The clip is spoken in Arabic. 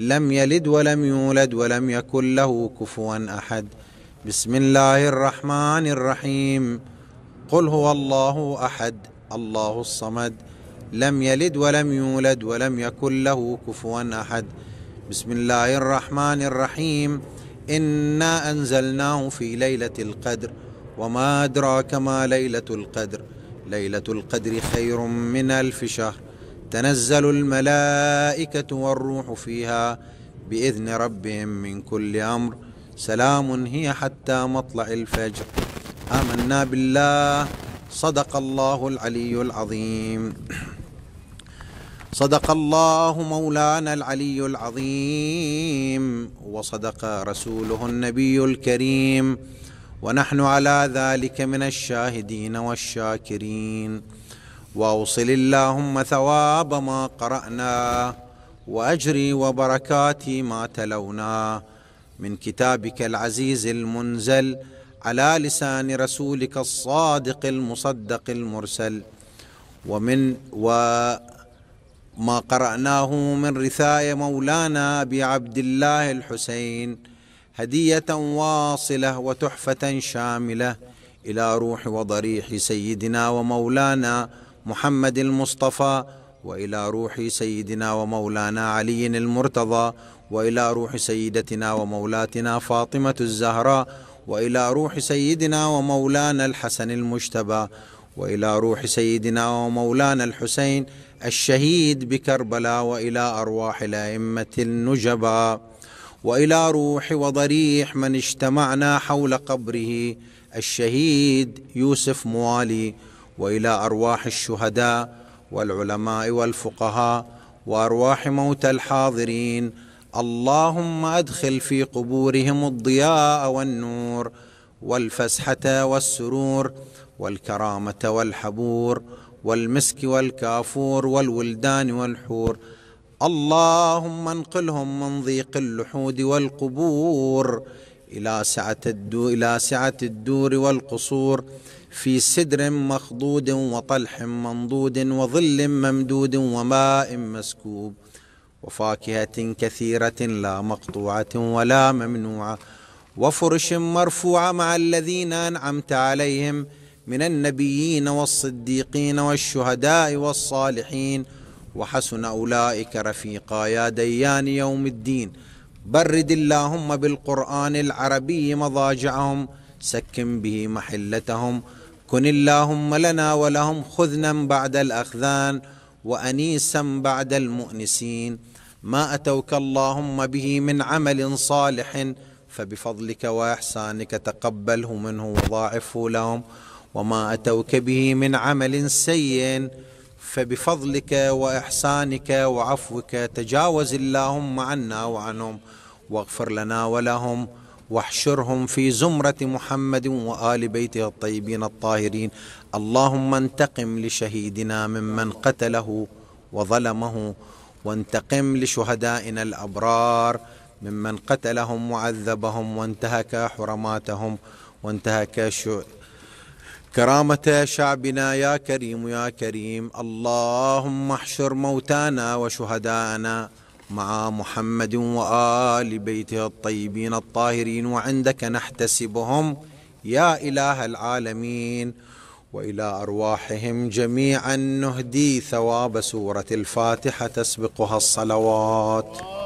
لم يلد ولم يولد ولم يكن له كفوا احد بسم الله الرحمن الرحيم قل هو الله احد الله الصمد لم يلد ولم يولد ولم يكن له كفوا احد بسم الله الرحمن الرحيم انا انزلناه في ليله القدر وما ادراك ما ليله القدر ليله القدر خير من الف شهر تنزل الملائكة والروح فيها بإذن ربهم من كل أمر سلام هي حتى مطلع الفجر آمنا بالله صدق الله العلي العظيم صدق الله مولانا العلي العظيم وصدق رسوله النبي الكريم ونحن على ذلك من الشاهدين والشاكرين واوصل اللهم ثواب ما قرانا واجري وبركات ما تلونا من كتابك العزيز المنزل على لسان رسولك الصادق المصدق المرسل ومن وما قرأناه من رثاء مولانا أبي عبد الله الحسين هدية واصلة وتحفة شاملة إلى روح وضريح سيدنا ومولانا محمد المصطفى والى روح سيدنا ومولانا علي المرتضى والى روح سيدتنا ومولاتنا فاطمه الزهراء والى روح سيدنا ومولانا الحسن المجتبى والى روح سيدنا ومولانا الحسين الشهيد بكربلاء والى ارواح الائمه النجباء والى روح وضريح من اجتمعنا حول قبره الشهيد يوسف موالي والى ارواح الشهداء والعلماء والفقهاء وارواح موتى الحاضرين اللهم ادخل في قبورهم الضياء والنور والفسحه والسرور والكرامه والحبور والمسك والكافور والولدان والحور اللهم انقلهم من ضيق اللحود والقبور إلى سعة الدور إلى سعة الدور والقصور في سدر مخضود وطلح منضود وظل ممدود وماء مسكوب وفاكهة كثيرة لا مقطوعة ولا ممنوعة وفرش مرفوعة مع الذين أنعمت عليهم من النبيين والصديقين والشهداء والصالحين وحسن أولئك رفيقا يا ديان يوم الدين برد اللهم بالقرآن العربي مضاجعهم سكن به محلتهم كن اللهم لنا ولهم خذنا بعد الأخذان وأنيسا بعد المؤنسين ما أتوك اللهم به من عمل صالح فبفضلك وإحسانك تقبله منه وضاعفه لهم وما أتوك به من عمل سيئ فبفضلك واحسانك وعفوك تجاوز اللهم عنا وعنهم واغفر لنا ولهم واحشرهم في زمرة محمد وآل بيته الطيبين الطاهرين اللهم انتقم لشهيدنا ممن قتله وظلمه وانتقم لشهدائنا الأبرار ممن قتلهم وعذبهم وانتهك حرماتهم وانتهك كرامة شعبنا يا كريم يا كريم اللهم احشر موتانا وشهدائنا مع محمد وآل بيته الطيبين الطاهرين وعندك نحتسبهم يا إله العالمين وإلى أرواحهم جميعا نهدي ثواب سورة الفاتحة تسبقها الصلوات